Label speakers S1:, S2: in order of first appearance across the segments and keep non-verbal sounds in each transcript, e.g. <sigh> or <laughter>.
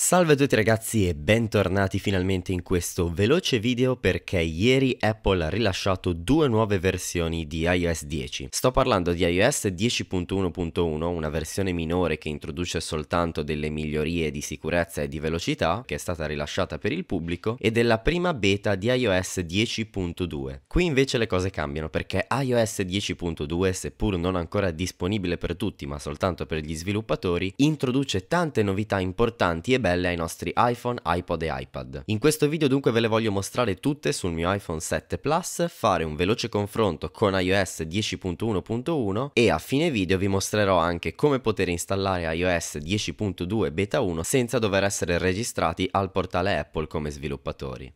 S1: Salve a tutti ragazzi e bentornati finalmente in questo veloce video perché ieri Apple ha rilasciato due nuove versioni di iOS 10. Sto parlando di iOS 10.1.1, una versione minore che introduce soltanto delle migliorie di sicurezza e di velocità che è stata rilasciata per il pubblico e della prima beta di iOS 10.2. Qui invece le cose cambiano perché iOS 10.2, seppur non ancora disponibile per tutti ma soltanto per gli sviluppatori, introduce tante novità importanti e belle belle ai nostri iPhone, iPod e iPad. In questo video dunque ve le voglio mostrare tutte sul mio iPhone 7 Plus, fare un veloce confronto con iOS 10.1.1 e a fine video vi mostrerò anche come poter installare iOS 10.2 beta 1 senza dover essere registrati al portale Apple come sviluppatori.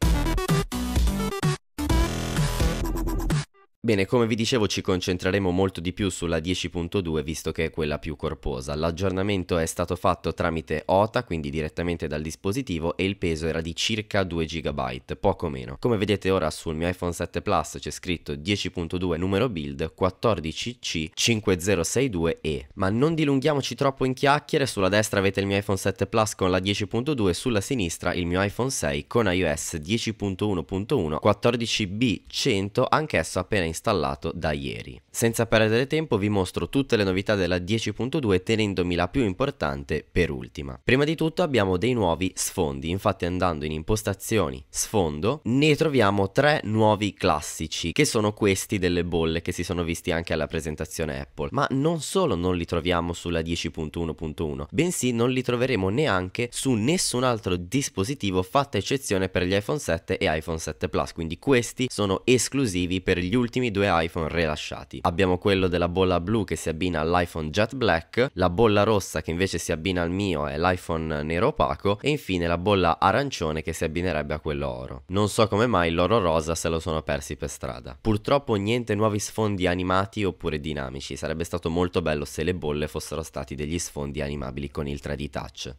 S1: Bene, come vi dicevo ci concentreremo molto di più sulla 10.2 visto che è quella più corposa. L'aggiornamento è stato fatto tramite OTA, quindi direttamente dal dispositivo, e il peso era di circa 2 GB, poco meno. Come vedete ora sul mio iPhone 7 Plus c'è scritto 10.2 numero build 14 c 5062 e Ma non dilunghiamoci troppo in chiacchiere, sulla destra avete il mio iPhone 7 Plus con la 10.2, sulla sinistra il mio iPhone 6 con iOS 10.1.1 14B100, anch'esso appena in installato da ieri. Senza perdere tempo vi mostro tutte le novità della 10.2 tenendomi la più importante per ultima. Prima di tutto abbiamo dei nuovi sfondi, infatti andando in impostazioni sfondo ne troviamo tre nuovi classici che sono questi delle bolle che si sono visti anche alla presentazione Apple, ma non solo non li troviamo sulla 10.1.1, bensì non li troveremo neanche su nessun altro dispositivo fatta eccezione per gli iPhone 7 e iPhone 7 Plus, quindi questi sono esclusivi per gli ultimi ultimi due iPhone rilasciati. Abbiamo quello della bolla blu che si abbina all'iPhone Jet Black, la bolla rossa che invece si abbina al mio è l'iPhone nero opaco e infine la bolla arancione che si abbinerebbe a quello oro. Non so come mai l'oro rosa se lo sono persi per strada. Purtroppo niente nuovi sfondi animati oppure dinamici, sarebbe stato molto bello se le bolle fossero stati degli sfondi animabili con il 3D Touch.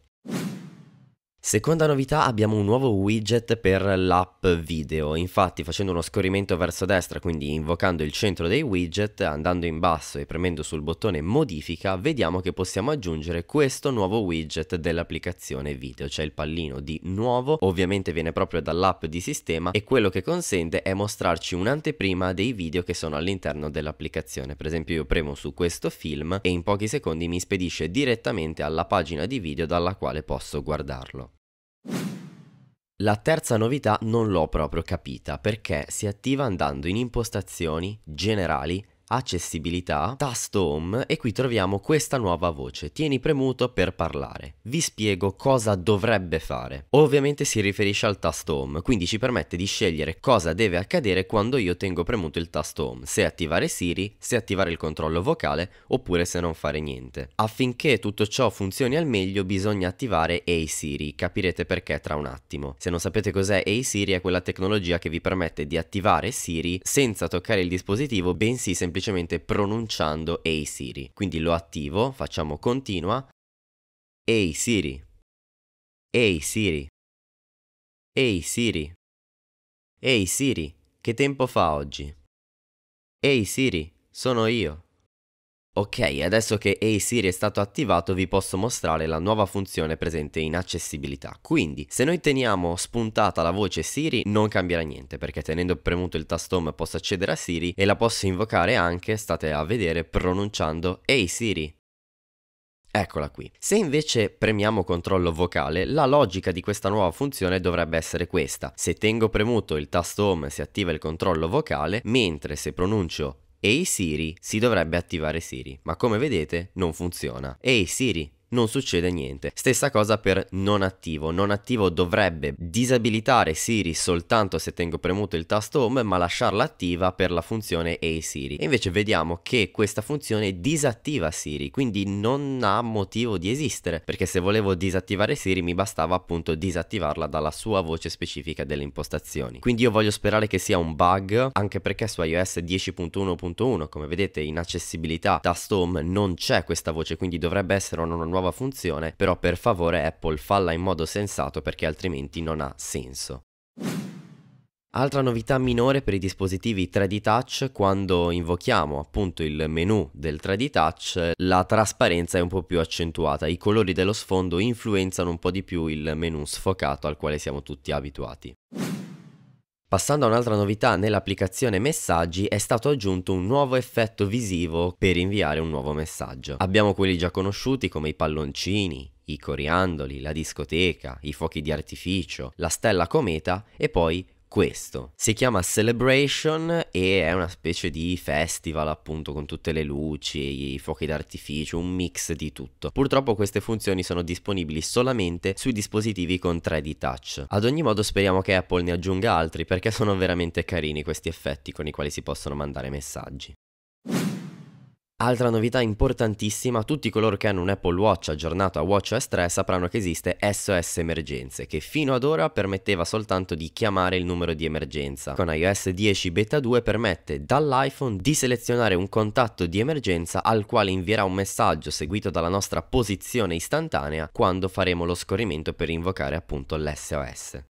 S1: Seconda novità abbiamo un nuovo widget per l'app video, infatti facendo uno scorrimento verso destra, quindi invocando il centro dei widget, andando in basso e premendo sul bottone modifica, vediamo che possiamo aggiungere questo nuovo widget dell'applicazione video, cioè il pallino di nuovo, ovviamente viene proprio dall'app di sistema e quello che consente è mostrarci un'anteprima dei video che sono all'interno dell'applicazione, per esempio io premo su questo film e in pochi secondi mi spedisce direttamente alla pagina di video dalla quale posso guardarlo. La terza novità non l'ho proprio capita perché si attiva andando in impostazioni, generali accessibilità, tasto home e qui troviamo questa nuova voce, tieni premuto per parlare. Vi spiego cosa dovrebbe fare. Ovviamente si riferisce al tasto home, quindi ci permette di scegliere cosa deve accadere quando io tengo premuto il tasto home, se attivare Siri, se attivare il controllo vocale oppure se non fare niente. Affinché tutto ciò funzioni al meglio bisogna attivare Hey Siri, capirete perché tra un attimo. Se non sapete cos'è Hey Siri è quella tecnologia che vi permette di attivare Siri senza toccare il dispositivo, bensì semplicemente semplicemente pronunciando Hey Siri. Quindi lo attivo, facciamo continua. Hey Siri. Hey Siri. Hey Siri. Hey Siri, che tempo fa oggi? Hey Siri, sono io. Ok, adesso che Hey Siri è stato attivato vi posso mostrare la nuova funzione presente in accessibilità. Quindi, se noi teniamo spuntata la voce Siri non cambierà niente, perché tenendo premuto il tasto home posso accedere a Siri e la posso invocare anche, state a vedere, pronunciando Hey Siri. Eccola qui. Se invece premiamo controllo vocale, la logica di questa nuova funzione dovrebbe essere questa. Se tengo premuto il tasto home si attiva il controllo vocale, mentre se pronuncio Ehi hey Siri, si dovrebbe attivare Siri, ma come vedete non funziona. Ehi hey Siri, non succede niente. Stessa cosa per non attivo. Non attivo dovrebbe disabilitare Siri soltanto se tengo premuto il tasto home ma lasciarla attiva per la funzione Hey Siri. E invece vediamo che questa funzione disattiva Siri, quindi non ha motivo di esistere, perché se volevo disattivare Siri mi bastava appunto disattivarla dalla sua voce specifica delle impostazioni. Quindi io voglio sperare che sia un bug, anche perché su iOS 10.1.1, come vedete in accessibilità tasto home non c'è questa voce, quindi dovrebbe essere una nuova nuova funzione, però per favore Apple falla in modo sensato perché altrimenti non ha senso. Altra novità minore per i dispositivi 3D Touch, quando invochiamo appunto il menu del 3D Touch, la trasparenza è un po' più accentuata, i colori dello sfondo influenzano un po' di più il menu sfocato al quale siamo tutti abituati. Passando a un'altra novità, nell'applicazione Messaggi è stato aggiunto un nuovo effetto visivo per inviare un nuovo messaggio. Abbiamo quelli già conosciuti come i palloncini, i coriandoli, la discoteca, i fuochi di artificio, la stella cometa e poi questo. Si chiama Celebration e è una specie di festival appunto con tutte le luci, i fuochi d'artificio, un mix di tutto. Purtroppo queste funzioni sono disponibili solamente sui dispositivi con 3D Touch. Ad ogni modo speriamo che Apple ne aggiunga altri perché sono veramente carini questi effetti con i quali si possono mandare messaggi. Altra novità importantissima, tutti coloro che hanno un Apple Watch aggiornato a WatchOS 3 sapranno che esiste SOS Emergenze, che fino ad ora permetteva soltanto di chiamare il numero di emergenza. Con iOS 10 Beta 2 permette dall'iPhone di selezionare un contatto di emergenza al quale invierà un messaggio seguito dalla nostra posizione istantanea quando faremo lo scorrimento per invocare appunto l'SOS.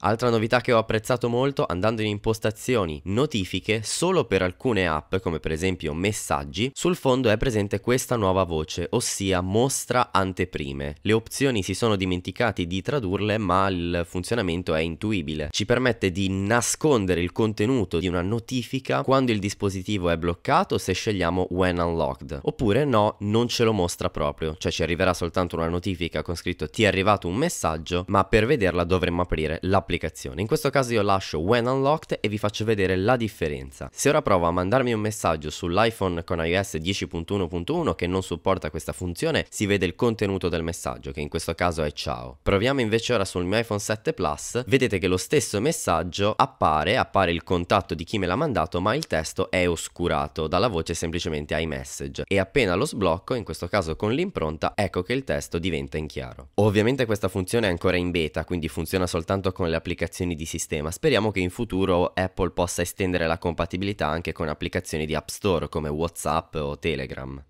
S1: Altra novità che ho apprezzato molto andando in impostazioni notifiche solo per alcune app come per esempio messaggi sul fondo è presente questa nuova voce ossia mostra anteprime le opzioni si sono dimenticati di tradurle ma il funzionamento è intuibile ci permette di nascondere il contenuto di una notifica quando il dispositivo è bloccato se scegliamo when unlocked oppure no non ce lo mostra proprio cioè ci arriverà soltanto una notifica con scritto ti è arrivato un messaggio ma per vederla dovremmo aprire la l'applicazione. In questo caso io lascio when unlocked e vi faccio vedere la differenza. Se ora provo a mandarmi un messaggio sull'iPhone con iOS 10.1.1 che non supporta questa funzione, si vede il contenuto del messaggio, che in questo caso è ciao. Proviamo invece ora sul mio iPhone 7 Plus, vedete che lo stesso messaggio appare, appare il contatto di chi me l'ha mandato, ma il testo è oscurato dalla voce semplicemente iMessage e appena lo sblocco, in questo caso con l'impronta, ecco che il testo diventa in chiaro. Ovviamente questa funzione è ancora in beta, quindi funziona soltanto con le applicazioni di sistema. Speriamo che in futuro Apple possa estendere la compatibilità anche con applicazioni di App Store come WhatsApp o Telegram.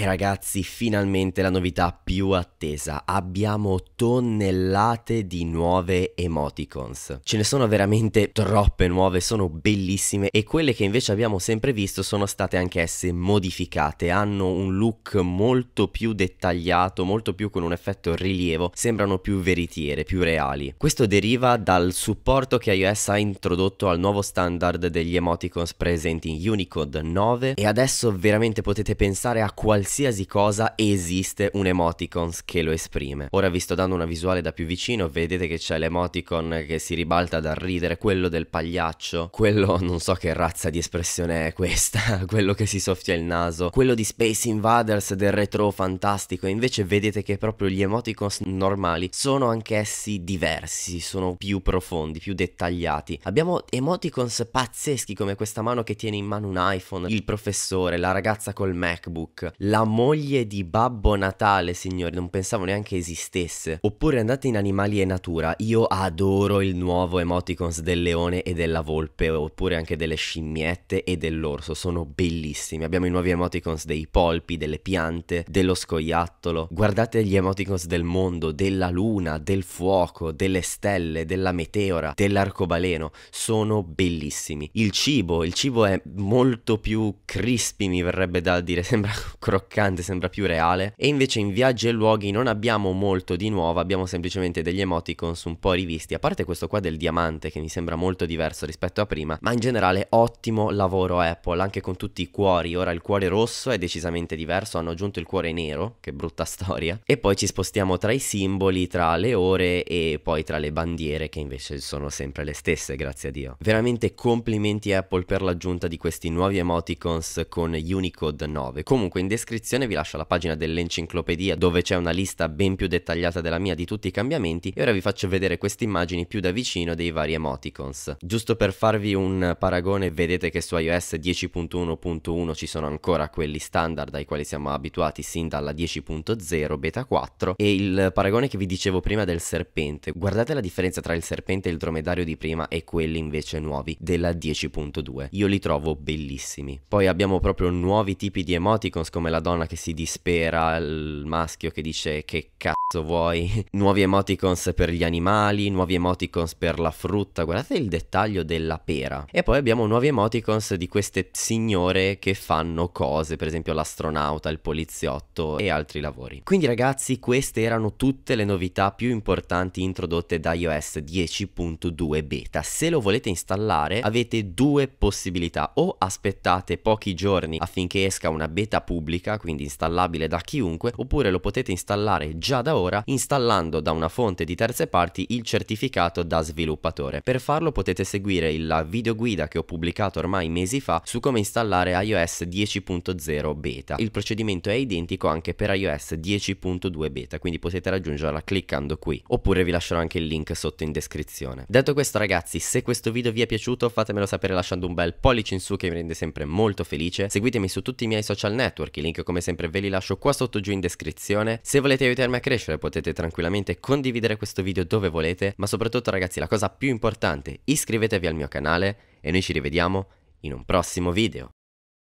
S1: E ragazzi, finalmente la novità più attesa. Abbiamo tonnellate di nuove emoticons. Ce ne sono veramente troppe nuove, sono bellissime e quelle che invece abbiamo sempre visto sono state anch'esse modificate, hanno un look molto più dettagliato, molto più con un effetto rilievo, sembrano più veritiere, più reali. Questo deriva dal supporto che iOS ha introdotto al nuovo standard degli emoticons presenti in Unicode 9 e adesso veramente potete pensare a qualsiasi qualsiasi cosa esiste un emoticon che lo esprime. Ora vi sto dando una visuale da più vicino, vedete che c'è l'emoticon che si ribalta dal ridere, quello del pagliaccio, quello <laughs> non so che razza di espressione è questa, <laughs> quello che si soffia il naso, quello di Space Invaders del retro fantastico, invece vedete che proprio gli emoticons normali sono anch'essi diversi, sono più profondi, più dettagliati. Abbiamo emoticons pazzeschi come questa mano che tiene in mano un iPhone, il professore, la ragazza col MacBook, la la moglie di Babbo Natale, signori, non pensavo neanche esistesse. Oppure andate in Animali e Natura, io adoro il nuovo emoticons del leone e della volpe, oppure anche delle scimmiette e dell'orso, sono bellissimi. Abbiamo i nuovi emoticons dei polpi, delle piante, dello scoiattolo. Guardate gli emoticons del mondo, della luna, del fuoco, delle stelle, della meteora, dell'arcobaleno, sono bellissimi. Il cibo, il cibo è molto più crispy, mi verrebbe da dire, <laughs> sembra croccante croccante, sembra più reale. E invece in viaggi e luoghi non abbiamo molto di nuovo, abbiamo semplicemente degli emoticons un po' rivisti, a parte questo qua del diamante che mi sembra molto diverso rispetto a prima, ma in generale ottimo lavoro Apple, anche con tutti i cuori, ora il cuore rosso è decisamente diverso, hanno aggiunto il cuore nero, che brutta storia, e poi ci spostiamo tra i simboli, tra le ore e poi tra le bandiere che invece sono sempre le stesse, grazie a Dio. Veramente complimenti Apple per l'aggiunta di questi nuovi emoticons con Unicode 9. Comunque in descrizione descrizione vi lascio la pagina dell'enciclopedia dove c'è una lista ben più dettagliata della mia di tutti i cambiamenti e ora vi faccio vedere queste immagini più da vicino dei vari emoticons. Giusto per farvi un paragone vedete che su iOS 10.1.1 ci sono ancora quelli standard ai quali siamo abituati sin dalla 10.0 beta 4 e il paragone che vi dicevo prima del serpente. Guardate la differenza tra il serpente e il dromedario di prima e quelli invece nuovi della 10.2. Io li trovo bellissimi. Poi abbiamo proprio nuovi tipi di emoticons come la donna che si dispera, il maschio che dice che cazzo vuoi, <laughs> nuovi emoticons per gli animali, nuovi emoticons per la frutta, guardate il dettaglio della pera. E poi abbiamo nuovi emoticons di queste signore che fanno cose, per esempio l'astronauta, il poliziotto e altri lavori. Quindi ragazzi queste erano tutte le novità più importanti introdotte da iOS 10.2 beta. Se lo volete installare avete due possibilità, o aspettate pochi giorni affinché esca una beta pubblica quindi installabile da chiunque, oppure lo potete installare già da ora installando da una fonte di terze parti il certificato da sviluppatore. Per farlo potete seguire la videoguida che ho pubblicato ormai mesi fa su come installare iOS 10.0 beta. Il procedimento è identico anche per iOS 10.2 beta, quindi potete raggiungerla cliccando qui, oppure vi lascerò anche il link sotto in descrizione. Detto questo ragazzi, se questo video vi è piaciuto fatemelo sapere lasciando un bel pollice in su che mi rende sempre molto felice, seguitemi su tutti i miei social network, i link che come sempre ve li lascio qua sotto giù in descrizione. Se volete aiutarmi a crescere potete tranquillamente condividere questo video dove volete, ma soprattutto ragazzi la cosa più importante, iscrivetevi al mio canale e noi ci rivediamo in un prossimo video.